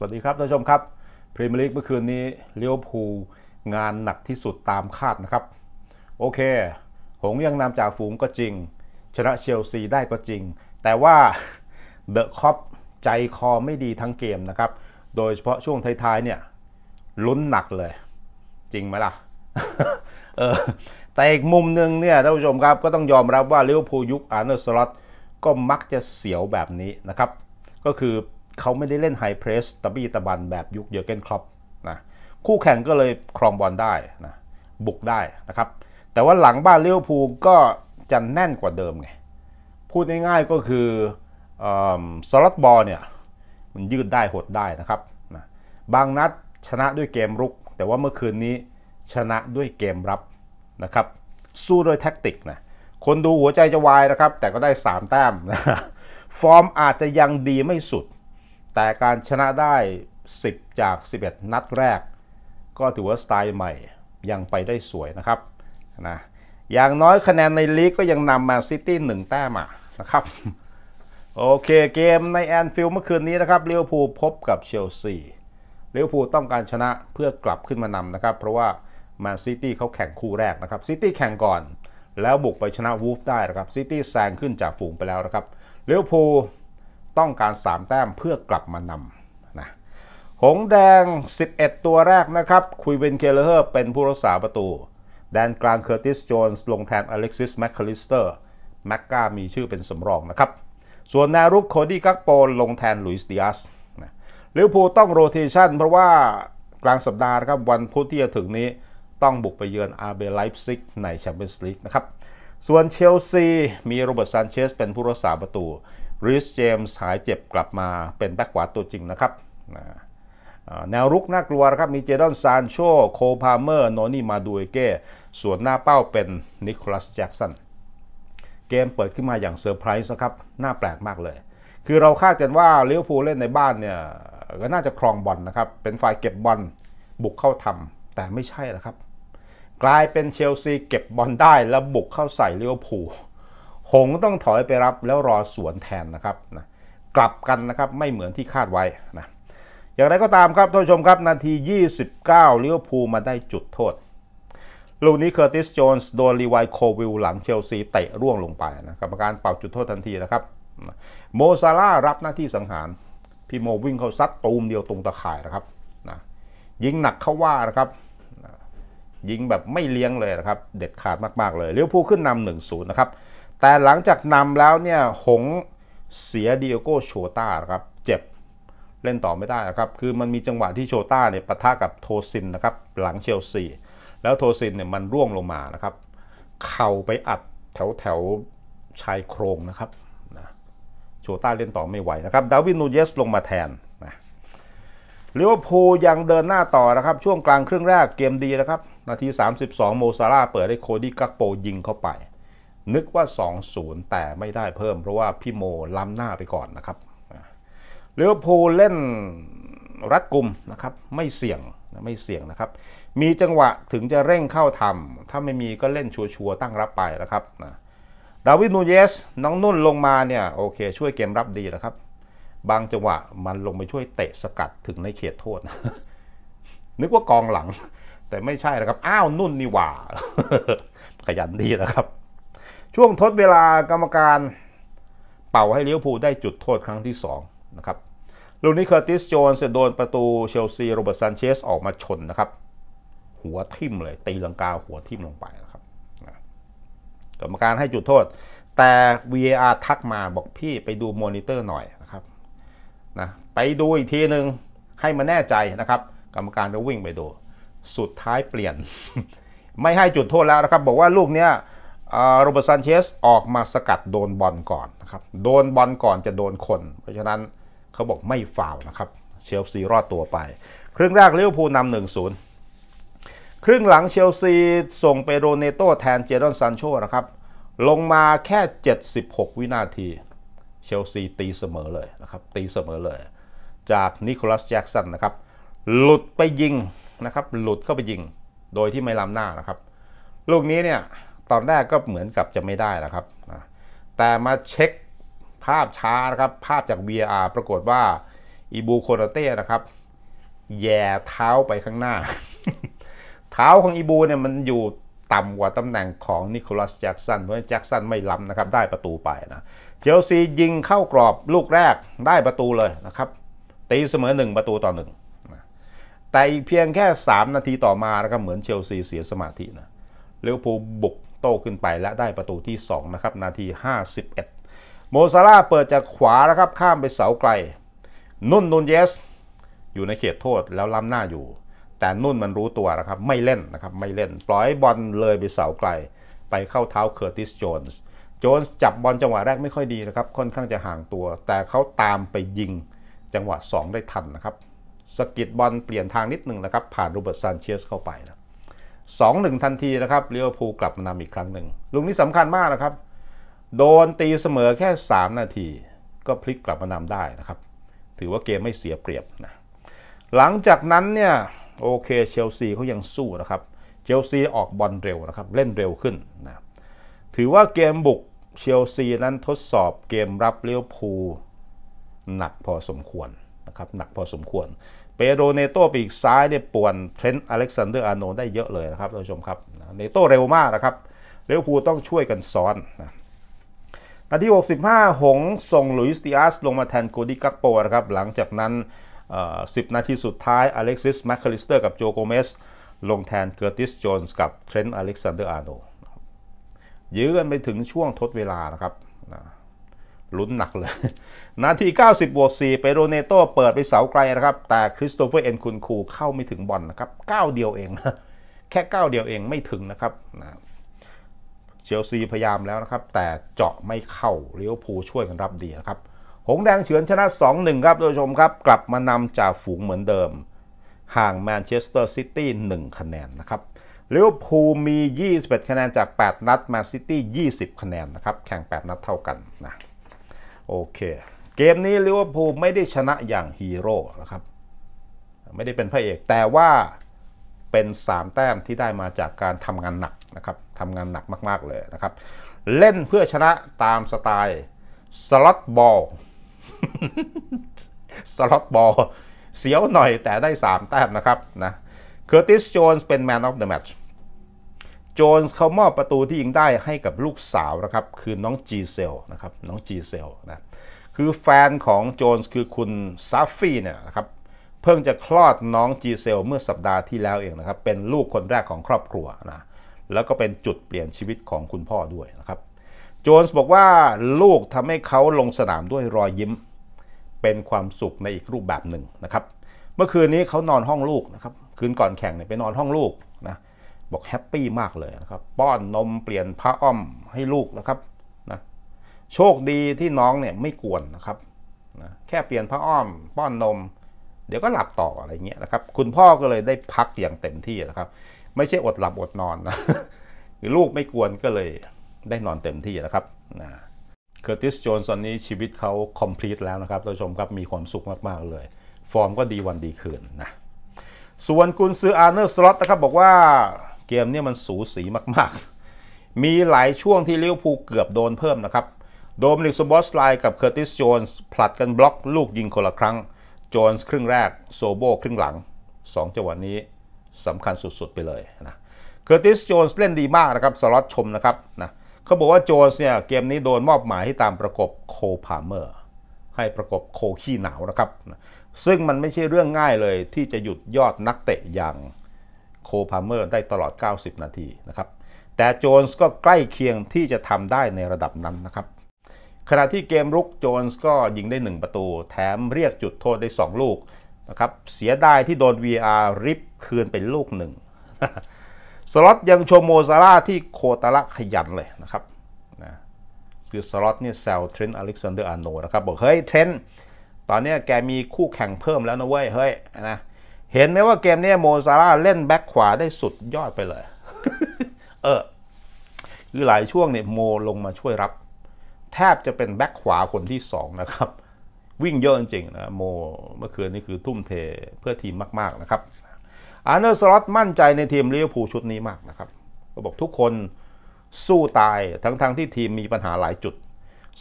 สวัสดีครับท่านผู้ชมครับ พรีเมียร์ลีกเมื่อคืนนี้เลี้ยวภูงานหนักที่สุดตามคาดนะครับ โอเค หงยังนำจ่าฝูงก็จริง ชนะเชลซีได้ก็จริง แต่ว่าเดอะคอปใจคอไม่ดีทั้งเกมนะครับ โดยเฉพาะช่วงท้ายๆเนี่ยลุ้นหนักเลย จริงไหมล่ะเออแต่อีกมุมหนึ่งเนี่ยท่านผู้ชมครับก็ต้องยอมรับว่าเลี้ยวภูยุคอาร์เนอร์สล็อตก็มักจะเสียวแบบนี้นะครับ ก็คือเขาไม่ได้เล่นไฮเพรสตะบี้ตะบันแบบยุคเยอเกนครอปนะ คู่แข่งก็เลยครองบอลได้นะ บุกได้นะครับ แต่ว่าหลังบ้านเลี้ยวภูก็จะแน่นกว่าเดิมไง พูดง่ายๆก็คือสล็อตบอลเนี่ย มันยืดได้หดได้นะครับนะบางนัดชนะด้วยเกมรุก แต่ว่าเมื่อคืนนี้ชนะด้วยเกมรับ นะครับ สู้ด้วยแท็กติกนะ คนดูหัวใจจะวายนะครับ แต่ก็ได้3แต้มนะ ฟอร์มอาจจะยังดีไม่สุดแต่การชนะได้ 10 จาก 11 นัดแรกก็ถือว่าสไตล์ใหม่ยังไปได้สวยนะครับนะอย่างน้อยคะแนนในลีกก็ยังนำมาซิตี้หนึ่งแต้มนะครับ โอเคเกมในแอนฟิลด์เมื่อคืนนี้นะครับเลี้ยวภูพบกับเชลซีเลี้ยวภูต้องการชนะเพื่อกลับขึ้นมานำนะครับ เพราะว่าแมนซิตี้เขาแข่งคู่แรกนะครับซิตี้แข่งก่อนแล้วบุกไปชนะวูฟได้นะครับซิตี้แซงขึ้นจากฝูงไปแล้วนะครับเลียวภูต้องการ3แต้มเพื่อกลับมานำนะ หงแดง 11 ตัวแรกนะครับ คุยเวนเคเลอร์เป็นผู้รักษาประตู แดนกลางเคอร์ติสโจนส์ลงแทนอเล็กซิสแมคคาลิสเตอร์ แมกกามีชื่อเป็นสำรองนะครับ ส่วนแนวรุกโคดี้กักโปลงแทนลุยส์ดิอัสลิเวพูต้องโรเทชันเพราะว่ากลางสัปดาห์นะครับวันพุธที่จะถึงนี้ต้องบุกไปเยือนอาร์เบไลฟ์ซิกในแชมเปี้ยนส์ลีกนะครับ ส่วนเชลซีมีโรเบิร์ตซานเชสเป็นผู้รักษาประตูริสเจมส์หายเจ็บกลับมาเป็นแบ็กขวาตัวจริงนะครับ แนวรุกน่ากลัวครับมีเจดอนซานโชโคพาเมอร์ โนนี่มาดูเอเก้ ส่วนหน้าเป้าเป็นนิโคลัสแจ็กสันเกมเปิดขึ้นมาอย่างเซอร์ไพรส์นะครับน่าแปลกมากเลย คือเราคาดกันว่าเลี้ยวพูเล่นในบ้านเนี่ย ก็น่าจะครองบอลนนะครับ เป็นฝ่ายเก็บบอลบุกเข้าทำแต่ไม่ใช่นะครับ กลายเป็นเชลซีเก็บบอลได้แล้วบุกเข้าใส่เลี้ยวพูหงต้องถอยไปรับแล้วรอสวนแทนนะครับนะกลับกันนะครับไม่เหมือนที่คาดไว้นะอย่างไรก็ตามครับท่านผู้ชมครับนาที 29ลิเวภูมาได้จุดโทษ ลูกนี้เคอร์ติสโจนส์โดนรีไวโควิลหลังเชลซีเตะร่วงลงไปนะกรรมการเป่าจุดโทษทันทีนะครับ โมซาร่ารับหน้าที่สังหารพี่โมวิ่งเข้าซัดตูมเดียวตรงตะข่ายนะครับนะยิงหนักเข้าว่านะครับยิงแบบไม่เลี้ยงเลยนะครับเด็ดขาดมากๆเลยเลี้ยวภูขึ้นนำหนนึ่งศูย์นะครับแต่หลังจากนำแล้วเนี่ย หงเสียดิโอโกโชต้าครับเจ็บ เล่นต่อไม่ได้นะครับคือมันมีจังหวะที่โชต้าเนี่ยปะทะกับโทซินนะครับหลังเชลซีแล้วโทซินเนี่ยมันร่วงลงมานะครับเข่าไปอัดแถวแถวชายโครงนะครับนะโชต้าเล่นต่อไม่ไหวนะครับดาวินนูเยสลงมาแทนนะลิเวอร์พูลยังเดินหน้าต่อนะครับช่วงกลางครึ่งแรกเกมดีนะครับนาที 32โมซาร่าเปิดให้โคดี้กักโปยิงเข้าไปนึกว่า2-0แต่ไม่ได้เพิ่ม เพราะว่าพี่โมล้ำหน้าไปก่อนนะครับเลี้ยวพูเล่นรัดกุมนะครับไม่เสี่ยงไม่เสี่ยงนะครับ มีจังหวะถึงจะเร่งเข้าทำถ้าไม่มีก็เล่นชัวร์ๆตั้งรับไปนะครับนะดาวิดนูเยสน้องนุ่นลงมาเนี่ยโอเค ช่วยเกมรับดีนะครับ บางจังหวะมันลงไปช่วยเตะสกัดถึงในเขตโทษนึกว่ากองหลัง แต่ไม่ใช่นะครับอ้าวนุ่นนี่หว่าขยันดีนะครับช่วงทดเวลากรรมการเป่าให้เลี้ยวผูได้จุดโทษครั้งที่2นะครับลูนี้เคอร์ติส โจนเสยโดนประตูเชลซีโรเบิร์ตซันเชสออกมาชนนะครับหัวทิ่มเลยตีลังกา หัวทิ่มลงไปนะครับ กรรมการให้จุดโทษ แต่ VAR ทักมาบอกพี่ไปดูมอนิเตอร์หน่อยนะครับนะไปดูอีกทีหนึ่งให้มาแน่ใจนะครับ กรรมการก็วิ่งไปดูสุดท้ายเปลี่ยน ไม่ให้จุดโทษแล้วนะครับ บอกว่าลูกเนี้ยโรเบิร์ตซานเชสออกมาสกัดโดนบอลก่อนนะครับ โดนบอลก่อนจะโดนคน เพราะฉะนั้นเขาบอกไม่ฟาวนะครับ เชลซีรอดตัวไป ครึ่งแรกเลี้ยวพูนำหนึ่งศูนย์ ครึ่งหลังเชลซีส่งไปโรเนโตแทนเจดอนซานโชนะครับ ลงมาแค่ 76 วินาที เชลซีตีเสมอเลยนะครับ ตีเสมอเลย จากนิโคลัสแจ็กสันนะครับ หลุดไปยิงนะครับ หลุดเข้าไปยิง โดยที่ไม่ล้ำหน้านะครับ ลูกนี้เนี่ยตอนแรกก็เหมือนกับจะไม่ได้นะครับ แต่มาเช็คภาพช้านะครับ ภาพจาก VR ปรากฏว่าอีบูโคนนเต้นะครับแย่เท้าไปข้างหน้า เท้าของอีบูเนี่ยมันอยู่ต่ำกว่าตำแหน่งของนิโคลัสแจ็กสันเพราะแจ็กสันไม่ล้ำนะครับ ได้ประตูไปนะเชลซียิงเข้ากรอบลูกแรกได้ประตูเลยนะครับตีเสมอ1ประตูต่อ1แต่อีกเพียงแค่ 3 นาทีต่อมานะครับเหมือนเชลซีเสียสมาธินะเลี้ยวภูบุกโต้ขึ้นไปและได้ประตูที่ 2 นะครับ นาที 51โมซาร่าเปิดจากขวา นะครับ ข้ามไปเสาไกลนุ่นนุนเยส อยู่ในเขตโทษแล้วล้ำหน้าอยู่ แต่นุ่นมันรู้ตัวนะครับไม่เล่นนะครับ ไม่เล่นปล่อยบอลเลยไปเสาไกล ไปเข้าเท้าเคอร์ติสโจนส์โจนส์จับบอลจังหวะแรกไม่ค่อยดีนะครับ ค่อนข้างจะห่างตัว แต่เขาตามไปยิงจังหวะ 2 ได้ทันนะครับสกิดบอลเปลี่ยนทางนิดหนึ่งนะครับ ผ่านโรเบิร์ตซานเชสเข้าไปนะ2-1ทันทีนะครับเลี้ยวภูกลับมานำอีกครั้งหนึ่งลูกนี้สำคัญมากนะครับ โดนตีเสมอแค่ 3 นาทีก็พลิกกลับมานำได้นะครับถือว่าเกมไม่เสียเปรียบนะหลังจากนั้นเนี่ยโอเคเชลซีเขายังสู้นะครับเชลซีออกบอลเร็วนะครับเล่นเร็วขึ้นนะถือว่าเกมบุกเชลซีนั้นทดสอบเกมรับเลี้ยวภูหนักพอสมควรนะครับหนักพอสมควรเปโดเนโตปีกซ้ายเนี่ยป่วนเทรนต์อเล็กซานเดอร์อาโนได้เยอะเลยนะครับท่านผู้ชมครับเนโตเร็วมากนะครับเลี้ยวฟูต้องช่วยกันซ้อนนะนาที65 หงส่งหลุยส์ติอาสลงมาแทนโกดิกักโปนะครับหลังจากนั้น 10 นาทีสุดท้ายอเล็กซิสแมคคาลิสเตอร์กับโจโกเมสลงแทนเกอร์ติสโจนส์กับเทรนต์อเล็กซานเดอร์อาโนยื้อกันไปถึงช่วงทดเวลานะครับนะลุ้นหนักเลย นาที90บวก4เปโรเนโตเปิดไปเสาไกลนะครับ แต่คริสโตเฟอร์เอ็นคุนคูเข้าไม่ถึงบอลนนะครับ ก้าเดียวเองนะแค่ก้าเดียวเองไม่ถึงนะครับเชลซีพยายามแล้วนะครับ แต่เจาะไม่เข้าเลี้ยวพูช่วยกันรับดีนะครับ หงแดงเฉือนชนะ 2-1 ครับผู้ชมครับ กลับมานำจากฝูงเหมือนเดิม ห่างแมนเชสเตอร์ซิตี้1คะแนนนะครับเลี้ยวพูมี 21 คะแนนจาก 8 นัดแมนซิตี้20 คะแนนนะครับแข่ง8 นัดเท่ากันนะโอเค เกมนี้ลิเวอร์พูลไม่ได้ชนะอย่างฮีโร่นะครับ ไม่ได้เป็นพระเอก แต่ว่าเป็น3แต้มที่ได้มาจากการทำงานหนักนะครับ ทำงานหนักมากๆเลยนะครับ เล่นเพื่อชนะตามสไตล์สล็อตบอล สล็อตบอล เสียวหน่อยแต่ได้ 3 แต้มนะครับ นะ เคอร์ติส โจนส์เป็นแมนออฟเดอะแมตช์โจนส์เขามอบประตูที่ยิงได้ให้กับลูกสาวนะครับคือน้องจีเซลนะครับน้องจีเซลนะคือแฟนของโจนส์คือคุณซาฟี่เนี่ยนะครับเพิ่งจะคลอดน้องจีเซล เมื่อสัปดาห์ที่แล้วเองนะครับเป็นลูกคนแรกของครอบครัวนะแล้วก็เป็นจุดเปลี่ยนชีวิตของคุณพ่อด้วยนะครับโจนส์บอกว่าลูกทำให้เขาลงสนามด้วยรอยยิ้ม เป็นความสุขในอีกรูปแบบหนึ่งนะครับเมื่อคืนนี้เขานอนห้องลูกนะครับคืนก่อนแข่งเนี่ยไปนอนห้องลูกนะบอกแฮปปี้มากเลยนะครับป้อนนม เปลี่ยนผ้าอ้อมให้ลูกนะครับนะโชคดีที่น้องเนี่ยไม่กวนนะครับนะแค่เปลี่ยนผ้าอ้อม ป้อนนม เดี๋ยวก็หลับต่ออะไรเงี้ยนะครับ คุณพ่อก็เลยได้พักอย่างเต็มที่นะครับ ไม่ใช่อดหลับอดนอนนะลูกไม่กวนก็เลย ได้นอนเต็มที่นะครับนะเคอร์ติสโจนตอนนี้ชีวิตเขาคอมพลีทแล้วนะครับท่านผู้ชมครับมีความสุขมากๆเลย ฟอร์มก็ดีวันดีคืนนะส่วนกุนซืออาร์เนอร์สล็อตนะครับบอกว่าเกมนี้มันสูสีมากๆ มีหลายช่วงที่เลี้ยวภูเกือบโดนเพิ่มนะครับ โดมินิกสบอสไลกับเคอร์ติสโจนส์ผลัดกันบล็อกลูกยิงคนละครั้ง โจนส์ครึ่งแรกโซโบครึ่งหลัง2จังหวะนี้สำคัญสุดๆ ไปเลยนะ เคอร์ติสโจนส์เล่นดีมากนะครับสล็อตชมนะครับนะเขาบอกว่าโจนส์เนี่ยเกมนี้โดนมอบหมายให้ตามประกบโคพาเมอร์ให้ประกบโคขี้หนาวนะครับซึ่งมันไม่ใช่เรื่องง่ายเลยที่จะหยุดยอดนักเตะอย่างโคพาเมอร์ได้ตลอด 90 นาทีนะครับ แต่โจนส์ก็ใกล้เคียงที่จะทำได้ในระดับนั้นนะครับ ขณะที่เกมรุก โจนส์ก็ยิงได้ 1 ประตู แถมเรียกจุดโทษได้ 2 ลูกนะครับ เสียดายที่โดน VR ริบคืนเป็นลูกหนึ่งสล็อตยังชมโมซาร่าที่โคตาระขยันเลยนะครับนะคือสล็อตเนี่ยแซวเทรน อเล็กซานเดอร์ อาโนนะครับ บอกเฮ้ย เทรนตตอนนี้แกมีคู่แข่งเพิ่มแล้วนะเว้ยเฮ้ยนะเห็นไหมว่าเกมนี้โมซาร่าเล่นแบ็คขวาได้สุดยอดไปเลย เออคือหลายช่วงเนี่ยโม ลงมาช่วยรับ แทบจะเป็นแบ็คขวาคนที่สองนะครับ วิ่งเยอะจริงๆนะโมเมื่อคืนนี้คือทุ่มเทเพื่อทีมมากๆนะครับอาร์เนอร์สล็อตมั่นใจในทีมลิเวอร์พูลชุดนี้มากนะครับก็บอกทุกคนสู้ตายทั้งๆทที่ทีมมีปัญหาหลายจุด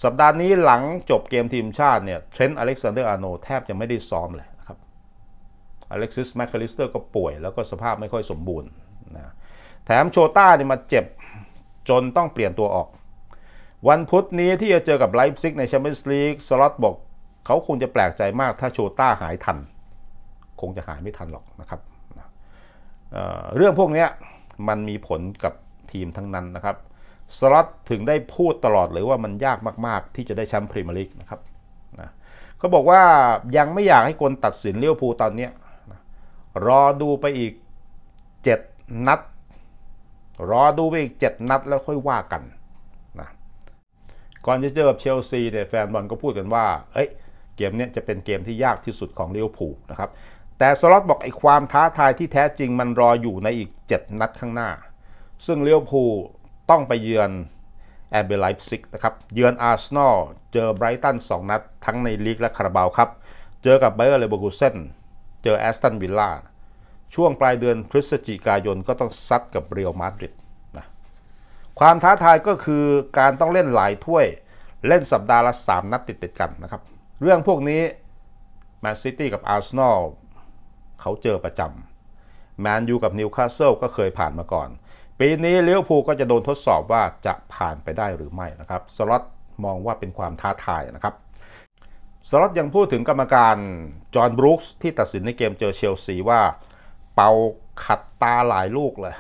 สัปดาห์นี้หลังจบเกมทีมชาติเนี่ยเทรนต์อเล็กซานเดอร์อาร์โนแทบจะไม่ได้ซ้อมเลยอเล็กซิสแมคคาลิสเตอร์ก็ป่วยแล้วก็สภาพไม่ค่อยสมบูรณ์นะแถมโชต้าเนี่ยมาเจ็บ จนต้องเปลี่ยนตัวออก วันพุธนี้ที่จะเจอกับไลฟ์ซิกในแชมเปี้ยนส์ลีก สล็อตบอกเขาคงจะแปลกใจมากถ้าโชต้าหายทัน คงจะหายไม่ทันหรอกนะครับเเรื่องพวกนี้มันมีผลกับทีมทั้งนั้นนะครับ สล็อตถึงได้พูดตลอดเลยว่ามันยากมากๆ ที่จะได้แชมป์พรีเมียร์ลีกนะครับเขาบอกว่ายังไม่อยากให้คนตัดสินเลี้ยวภูตอนนี้รอดูไปอีกเจ็ดนัดรอดูไปอีกเจ็ดนัดแล้วค่อยว่ากันนะก่อนจะเจอกับเชลซีเนี่ยแฟนบอลก็พูดกันว่าเอ้ยเกมนี้จะเป็นเกมที่ยากที่สุดของเล้ยวผูนะครับแต่สล็อตบอกไอ้ความท้าทายที่แท้จริงมันรออยู่ในอีกเจ็ดนัดข้างหน้า ซึ่งเล้ยวผูต้องไปเยือนแอเบไลฟ์ซิกนะครับเยือนอาร์เซนอลเจอไบรตัน2นัดทั้งในลีกและคาราบาวครับเจอกับไบเออร์เลเวอร์คูเซนจอแอสตันวิลล่าช่วงปลายเดือนพฤศจิกายนก็ต้องซัดกับเรียลมาดริดนะความท้าทายก็คือการต้องเล่นหลายถ้วยเล่นสัปดาห์ละ3 นัดติดติดกันนะครับเรื่องพวกนี้แมนซิตี้กับอาร์เซนอลเขาเจอประจำแมนยูกับนิวคาสเซิลก็เคยผ่านมาก่อน ปีนี้เลี้ยวภูก็จะโดนทดสอบว่าจะผ่านไปได้หรือไม่นะครับสล็อตมองว่าเป็นความท้าทายนะครับสล็อตยังพูดถึงกรรมการจอห์นบรูคส์ที่ตัดสินในเกมเจอเชลซี ว่าเป่าขัดตาหลายลูกเลย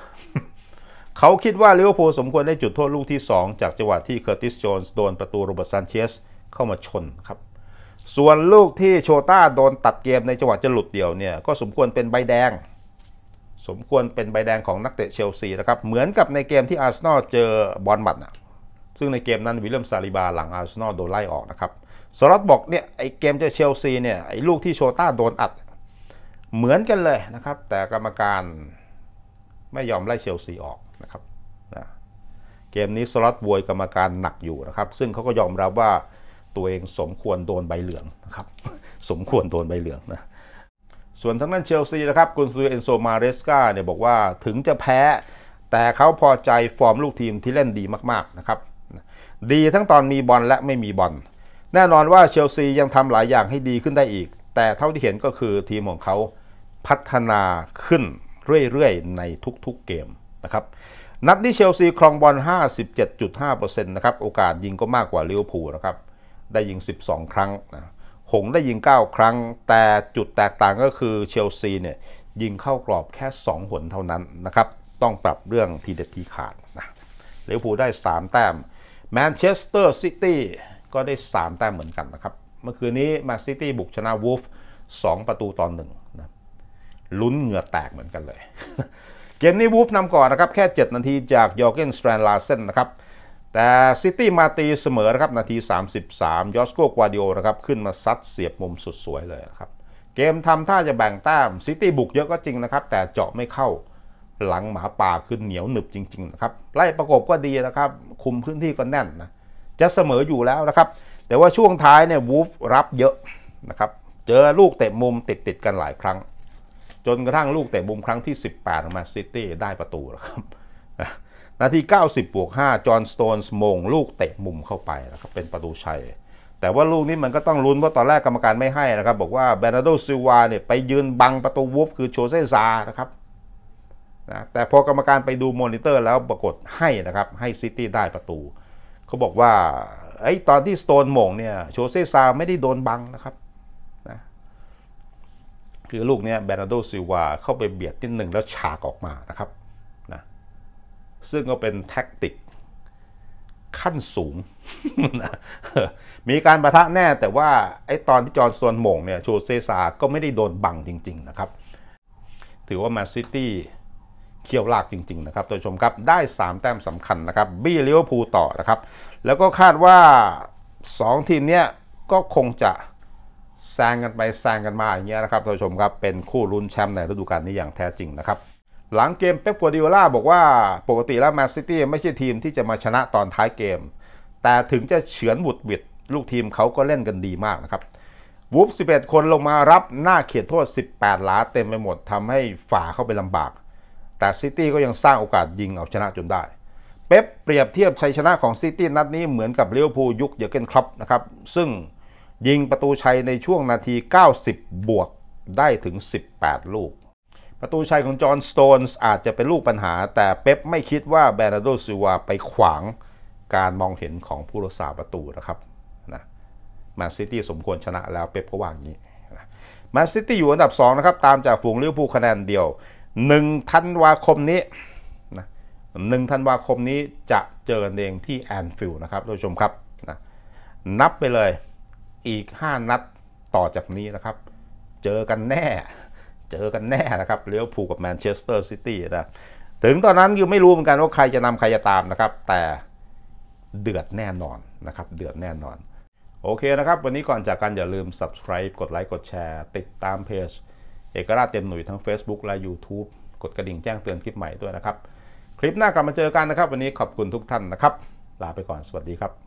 เขาคิดว่าลิเวอร์พูลสมควรได้จุดโทษลูกที่ 2 จากจังหวะที่เคอร์ติสโจนส์โดนประตูโรเบิร์ตซานเชสเข้ามาชนครับ ส่วนลูกที่โชต้าโดนตัดเกมในจังหวะจะหลุดเดี่ยวเนี่ยก็สมควรเป็นใบแดง สมควรเป็นใบแดงของนักเตะเชลซีนะครับ เหมือนกับในเกมที่อาร์เซนอลเจอบอลมัดนะซึ่งในเกมนั้นวิลเลียมซาลิบาหลังอาร์เซนอลโดนไล่ออกนะครับสลัตบอกเนี่ยไอเกมเจอเชลซีเนี่ยไอลูกที่โชต้าโดนอัด เหมือนกันเลยนะครับ แต่กรรมการไม่ยอมไล่เชลซีออกนะครับนะเกมนี้สลัตบวยกรรมการหนักอยู่นะครับ ซึ่งเขาก็ยอมรับว่าตัวเองสมควรโดนใบเหลืองนะครับ สมควรโดนใบเหลืองนะ ส่วนทางด้านเชลซีนะครับกุนซือเอนโซมาเรสกาเนี่ยบอกว่าถึงจะแพ้ แต่เขาพอใจฟอร์มลูกทีมที่เล่นดีมากๆนะครับดีทั้งตอนมีบอลและไม่มีบอลแน่นอนว่าเชลซียังทำหลายอย่างให้ดีขึ้นได้อีก แต่เท่าที่เห็นก็คือทีมของเขาพัฒนาขึ้นเรื่อยๆ ในทุกๆเกมนะครับ นัดที่เชลซีครองบอล57.5%นะครับ โอกาสยิงก็มากกว่าลิเวอร์พูลนะครับ ได้ยิง 12 ครั้งนะหงได้ยิง 9 ครั้ง แต่จุดแตกต่างก็คือเชลซีเนี่ยยิงเข้ากรอบแค่ 2หนเท่านั้นนะครับ ต้องปรับเรื่องทีเด็ดทีขาดนะลิเวอร์พูลได้ 3 แต้มแมนเชสเตอร์ซิตี้ก็ได้ 3 แต้มเหมือนกันนะครับ เมื่อคืนนี้มาซิตี้บุกชนะวูฟสองประตูตอนหนึ่งนะลุ้นเหงื่อแตกเหมือนกันเลย เกมนี้วูฟนำก่อนนะครับ แค่ 7 นาทีจากยอร์เกนสแตรนลาเซนนะครับแต่ซิตี้มาตีเสมอนะครับ นาที 33ยอสโกกวาดิโอนะครับขึ้นมาซัดเสียบมุมสุดสวยเลยครับ เกมทำท่าจะแบ่งแต้มซิตี้บุกเยอะก็จริงนะครับ แต่เจาะไม่เข้าหลังหมาป่าขึ้นเหนียวหนึบจริงๆนะครับไล่ประกบก็ดีนะครับ คุมพื้นที่ก็แน่นนะจะเสมออยู่แล้วนะครับ แต่ว่าช่วงท้ายเนี่ยวูฟรับเยอะนะครับเจอลูกเตะมุมติดติดกันหลายครั้ง จนกระทั่งลูกเตะมุมครั้งที่ 18ของมาซิตี้ได้ประตูนะครับนาที 90 บวก5จอห์นสโตนส์มงลูกเตะมุมเข้าไปนะครับเป็นประตูชัย แต่ว่าลูกนี้มันก็ต้องลุ้นเพราะตอนแรกกรรมการไม่ให้นะครับ บอกว่าเบนาโดซิวาเนี่ยไปยืนบังประตูวูฟคือโชเซซานะครับนะแต่พอกรรมการไปดูมอนิเตอร์แล้วปรากฏให้นะครับให้ซิตี้ได้ประตูเขาบอกว่าไอ้ตอนที่สโตนหม่งเนี่ยโชเซซาไม่ได้โดนบังนะครับนะคือลูกเนี้ยแบรนาโดซิวาเข้าไปเบียดนิดหนึ่งแล้วฉากออกมานะครับนะซึ่งก็เป็นแท็กติก ขั้นสูง มีการประทะแน่แต่ว่าไอ้ตอนที่จอร์นสโตนหม่งเนี่ยโชเซซาก็ไม่ได้โดนบังจริงๆนะครับ ถือว่ามาซิตี้เคี่ยวลากจริงๆนะครับตัวชมครับได้ 3 แต้มสำคัญนะครับ บี้ลิเวอร์พูลต่อนะครับ แล้วก็คาดว่า 2 ทีมเนี้ยก็คงจะแซงกันไปแซงกันมา อย่างเงี้ยนะครับตัวชมครับ เป็นคู่ลุ้นแชมป์ในฤดูกาลนี้อย่างแท้จริงนะครับ หลังเกมเป๊ปกัวดิโอลาบอกว่าปกติแล้วแมนซิตี้ไม่ใช่ทีมที่จะมาชนะตอนท้ายเกม แต่ถึงจะเฉือนบุดบิดลูกทีมเขาก็เล่นกันดีมากนะครับวูฟ11 คนลงมารับหน้าเขียดโทษ18หลาเต็มไปหมดทำให้ฝ่าเข้าไปลำบากแต่ซิตี้ก็ยังสร้างโอกาสยิงเอาชนะจนได้ เป๊ปเปรียบเทียบชัยชนะของซิตี้นัดนี้เหมือนกับเลี้ยวภูยุคเยอเกนครับนะครับ ซึ่งยิงประตูชัยในช่วงนาที 90 บวกได้ถึง 18 ลูก ประตูชัยของจอห์นสโตนส์อาจจะเป็นลูกปัญหา แต่เป๊ปไม่คิดว่าแบรนาโดซิวาไปขวางการมองเห็นของผู้รักษาประตูนะครับนะมาซิตี้สมควรชนะแล้วเป๊ปก็ว่างนี้มาซิตี้อยู่อันดับ2นะครับตามจากฝูงเลี้ยวภูคะแนนเดียวหนึ่งธันวาคมนี้นะหนึ่งธันวาคมนี้จะเจอกันเองที่แอนฟิลด์นะครับท่านผู้ชมครับนะนับไปเลยอีก 5 นัดต่อจากนี้นะครับ เจอกันแน่ เจอกันแน่นะครับเลี้ยวผูกกับแมนเชสเตอร์ซิตี้นะถึงตอนนั้นยังไม่รู้เหมือนกันว่าใครจะนำใครจะตามนะครับ แต่เดือดแน่นอนนะครับ เดือดแน่นอน โอเคนะครับ วันนี้ก่อนจากกัน อย่าลืม subscribe กดไลค์กดแชร์ ติดตามเพจเอกราชเต็มหนุ่ยทั้ง Facebook และ YouTube กดกระดิ่งแจ้งเตือนคลิปใหม่ด้วยนะครับ คลิปหน้ากลับมาเจอกันนะครับ วันนี้ขอบคุณทุกท่านนะครับ ลาไปก่อนสวัสดีครับ